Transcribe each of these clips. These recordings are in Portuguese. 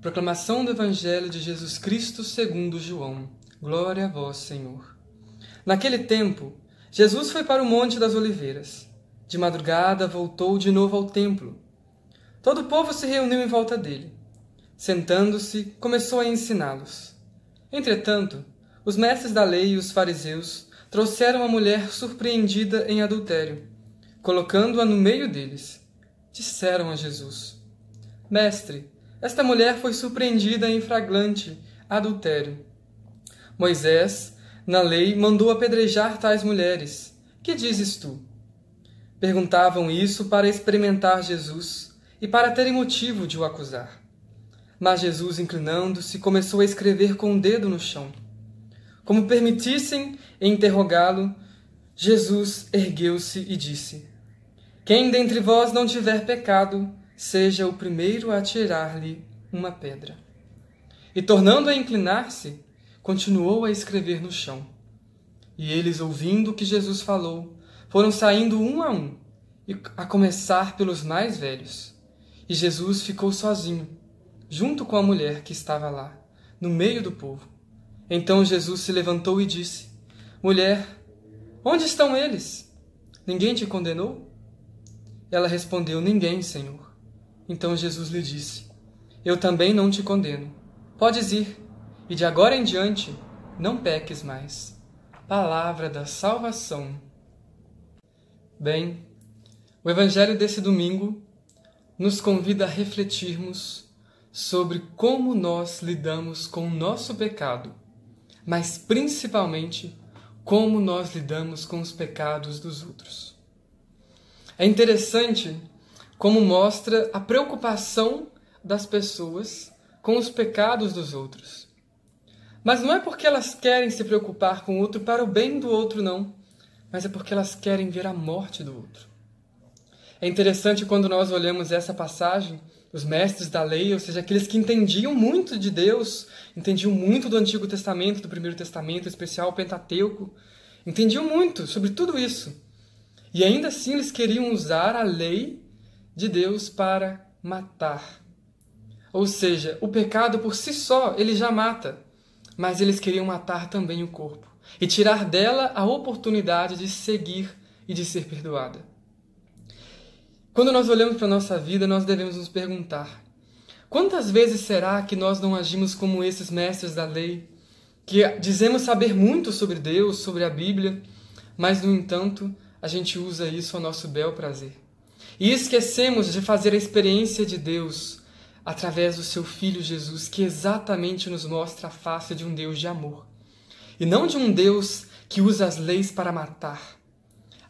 Proclamação do Evangelho de Jesus Cristo segundo João. Glória a vós, Senhor. Naquele tempo, Jesus foi para o Monte das Oliveiras. De madrugada voltou de novo ao templo. Todo o povo se reuniu em volta dele. Sentando-se, começou a ensiná-los. Entretanto, os mestres da lei e os fariseus trouxeram a mulher surpreendida em adultério, colocando-a no meio deles. Disseram a Jesus: Mestre, esta mulher foi surpreendida em flagrante adultério. Moisés, na lei, mandou apedrejar tais mulheres. Que dizes tu? Perguntavam isso para experimentar Jesus e para terem motivo de o acusar. Mas Jesus, inclinando-se, começou a escrever com o um dedo no chão. Como permitissem interrogá-lo, Jesus ergueu-se e disse: Quem dentre vós não tiver pecado, seja o primeiro a atirar lhe uma pedra. E tornando a inclinar-se, continuou a escrever no chão. E eles, ouvindo o que Jesus falou, foram saindo um a um, a começar pelos mais velhos. E Jesus ficou sozinho, junto com a mulher que estava lá, no meio do povo. Então Jesus se levantou e disse: Mulher, onde estão eles? Ninguém te condenou? Ela respondeu: Ninguém, Senhor. Então Jesus lhe disse: Eu também não te condeno. Podes ir, e de agora em diante não peques mais. Palavra da salvação. Bem, o Evangelho desse domingo nos convida a refletirmos sobre como nós lidamos com o nosso pecado, mas principalmente como nós lidamos com os pecados dos outros. É interessante como mostra a preocupação das pessoas com os pecados dos outros. Mas não é porque elas querem se preocupar com o outro para o bem do outro, não, mas é porque elas querem ver a morte do outro. É interessante quando nós olhamos essa passagem, os mestres da lei, ou seja, aqueles que entendiam muito de Deus, entendiam muito do Antigo Testamento, do Primeiro Testamento, em especial o Pentateuco, entendiam muito sobre tudo isso. E ainda assim eles queriam usar a lei de Deus para matar. Ou seja, o pecado por si só ele já mata, mas eles queriam matar também o corpo e tirar dela a oportunidade de seguir e de ser perdoada. Quando nós olhamos para a nossa vida, nós devemos nos perguntar: quantas vezes será que nós não agimos como esses mestres da lei, que dizemos saber muito sobre Deus, sobre a Bíblia, mas no entanto a gente usa isso ao nosso bel prazer? E esquecemos de fazer a experiência de Deus através do seu Filho Jesus, que exatamente nos mostra a face de um Deus de amor. E não de um Deus que usa as leis para matar.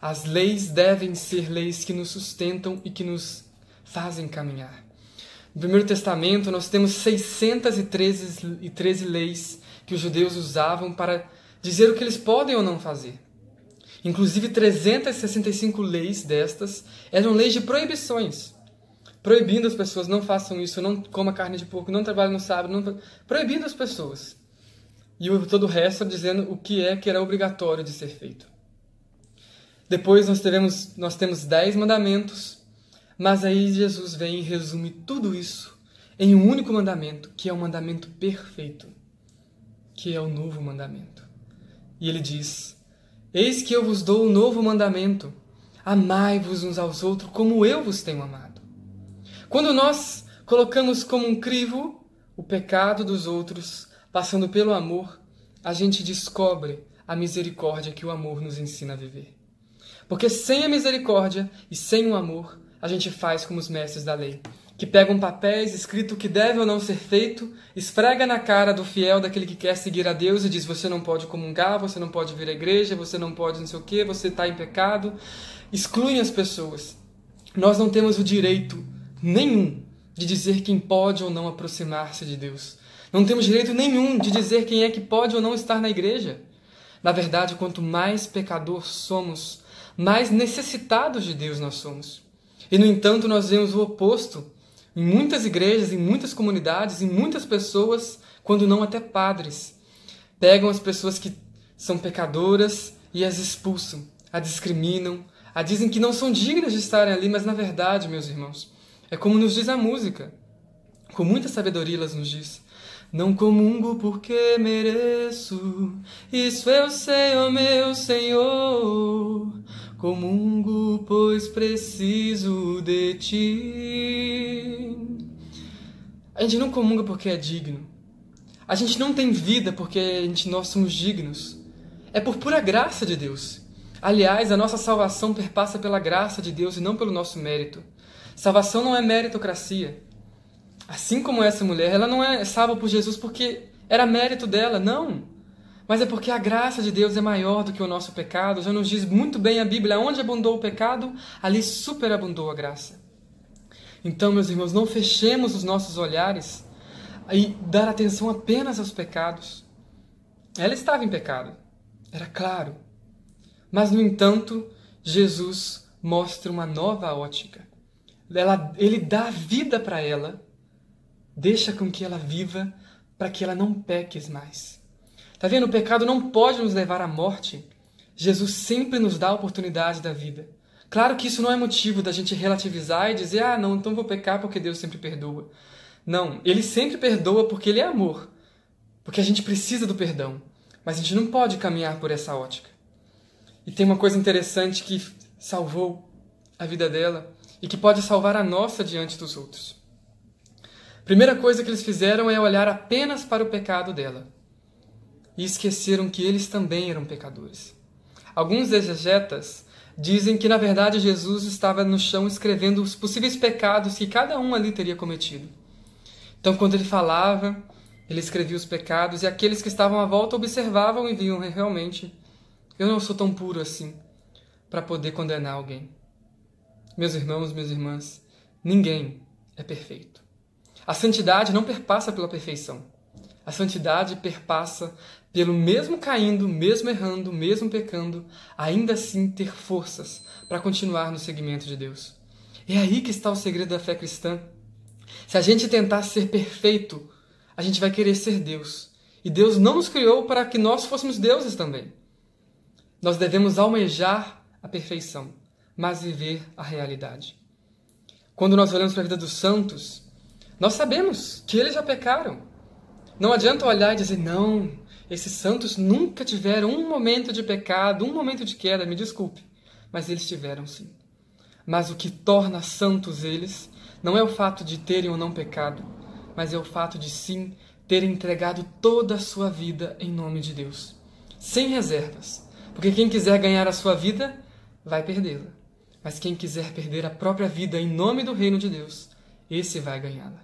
As leis devem ser leis que nos sustentam e que nos fazem caminhar. No Primeiro Testamento, nós temos 613 leis que os judeus usavam para dizer o que eles podem ou não fazer. Inclusive, 365 leis destas eram leis de proibições, proibindo as pessoas não façam isso, não coma carne de porco, não trabalhem no sábado, não... proibindo as pessoas. E todo o resto dizendo o que é que era obrigatório de ser feito. Depois nós, nós temos dez mandamentos, mas aí Jesus vem e resume tudo isso em um único mandamento, que é o mandamento perfeito, que é o novo mandamento. E ele diz: Eis que eu vos dou um novo mandamento: amai-vos uns aos outros como eu vos tenho amado. Quando nós colocamos como um crivo o pecado dos outros, passando pelo amor, a gente descobre a misericórdia que o amor nos ensina a viver. Porque sem a misericórdia e sem o amor, a gente faz como os mestres da lei, que pega um papéis escrito o que deve ou não ser feito, esfrega na cara do fiel daquele que quer seguir a Deus e diz: Você não pode comungar, você não pode vir à igreja, você não pode não sei o que, você está em pecado. Excluem as pessoas. Nós não temos o direito nenhum de dizer quem pode ou não aproximar-se de Deus. Não temos direito nenhum de dizer quem é que pode ou não estar na igreja. Na verdade, quanto mais pecador somos, mais necessitados de Deus nós somos. E, no entanto, nós vemos o oposto em muitas igrejas, em muitas comunidades, em muitas pessoas, quando não até padres, pegam as pessoas que são pecadoras e as expulsam, a discriminam, a dizem que não são dignas de estarem ali, mas na verdade, meus irmãos, é como nos diz a música. Com muita sabedoria, elas nos diz: Não comungo porque mereço, isso eu sei, ó oh meu Senhor. Comungo, pois preciso de ti. A gente não comunga porque é digno. A gente não tem vida porque a gente, nós somos dignos. É por pura graça de Deus. Aliás, a nossa salvação perpassa pela graça de Deus e não pelo nosso mérito. Salvação não é meritocracia. Assim como essa mulher, ela não é salva por Jesus porque era mérito dela, não. Mas é porque a graça de Deus é maior do que o nosso pecado. Já nos diz muito bem a Bíblia: onde abundou o pecado, ali superabundou a graça. Então, meus irmãos, não fechemos os nossos olhares e dar atenção apenas aos pecados. Ela estava em pecado, era claro. Mas, no entanto, Jesus mostra uma nova ótica. Ela, ele dá vida para ela, deixa com que ela viva, para que ela não peques mais. Tá vendo? O pecado não pode nos levar à morte. Jesus sempre nos dá a oportunidade da vida. Claro que isso não é motivo da gente relativizar e dizer, ah, não, então vou pecar porque Deus sempre perdoa. Não, ele sempre perdoa porque ele é amor. Porque a gente precisa do perdão. Mas a gente não pode caminhar por essa ótica. E tem uma coisa interessante que salvou a vida dela e que pode salvar a nossa diante dos outros. Primeira coisa que eles fizeram é olhar apenas para o pecado dela e esqueceram que eles também eram pecadores. Alguns exegetas dizem que, na verdade, Jesus estava no chão escrevendo os possíveis pecados que cada um ali teria cometido. Então, quando ele falava, ele escrevia os pecados e aqueles que estavam à volta observavam e viam é, realmente: eu não sou tão puro assim para poder condenar alguém. Meus irmãos, minhas irmãs, ninguém é perfeito. A santidade não perpassa pela perfeição. A santidade perpassa pelo mesmo caindo, mesmo errando, mesmo pecando, ainda assim ter forças para continuar no segmento de Deus. É aí que está o segredo da fé cristã. Se a gente tentar ser perfeito, a gente vai querer ser Deus. E Deus não nos criou para que nós fôssemos deuses também. Nós devemos almejar a perfeição, mas viver a realidade. Quando nós olhamos para a vida dos santos, nós sabemos que eles já pecaram, não adianta olhar e dizer, não, esses santos nunca tiveram um momento de pecado, um momento de queda, me desculpe. Mas eles tiveram sim. Mas o que torna santos eles não é o fato de terem ou não pecado, mas é o fato de sim terem entregado toda a sua vida em nome de Deus, sem reservas. Porque quem quiser ganhar a sua vida, vai perdê-la. Mas quem quiser perder a própria vida em nome do reino de Deus, esse vai ganhá-la.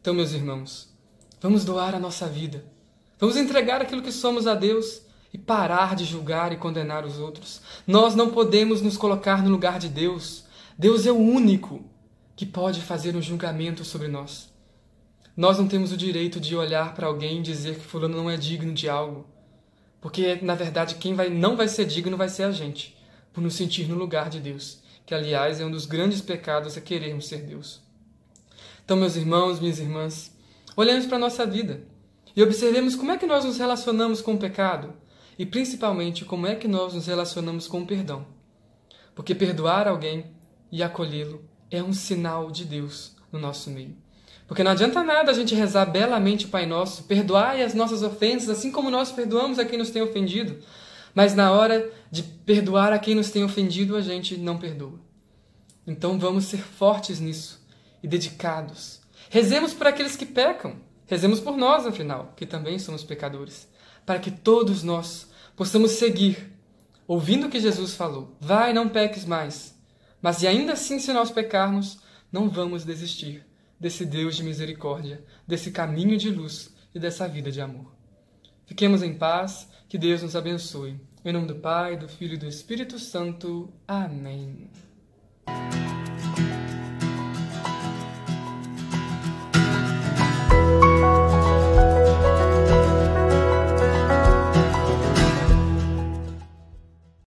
Então, meus irmãos, Vamos doar a nossa vida. Vamos entregar aquilo que somos a Deus e parar de julgar e condenar os outros. Nós não podemos nos colocar no lugar de Deus. Deus é o único que pode fazer um julgamento sobre nós. Nós não temos o direito de olhar para alguém e dizer que fulano não é digno de algo, porque na verdade quem vai não vai ser digno vai ser a gente, por nos sentir no lugar de Deus, que aliás é um dos grandes pecados é querermos ser Deus. Então, meus irmãos, minhas irmãs, Olhemos para a nossa vida e observemos como é que nós nos relacionamos com o pecado e principalmente como é que nós nos relacionamos com o perdão. Porque perdoar alguém e acolhê-lo é um sinal de Deus no nosso meio. Porque não adianta nada a gente rezar belamente o Pai Nosso, perdoar as nossas ofensas, assim como nós perdoamos a quem nos tem ofendido. Mas na hora de perdoar a quem nos tem ofendido, a gente não perdoa. Então vamos ser fortes nisso e dedicados Rezemos por aqueles que pecam. Rezemos por nós, afinal, que também somos pecadores. Para que todos nós possamos seguir, ouvindo o que Jesus falou: Vai, não peques mais. Mas e ainda assim, se nós pecarmos, não vamos desistir desse Deus de misericórdia, desse caminho de luz e dessa vida de amor. Fiquemos em paz, que Deus nos abençoe. Em nome do Pai, do Filho e do Espírito Santo. Amém.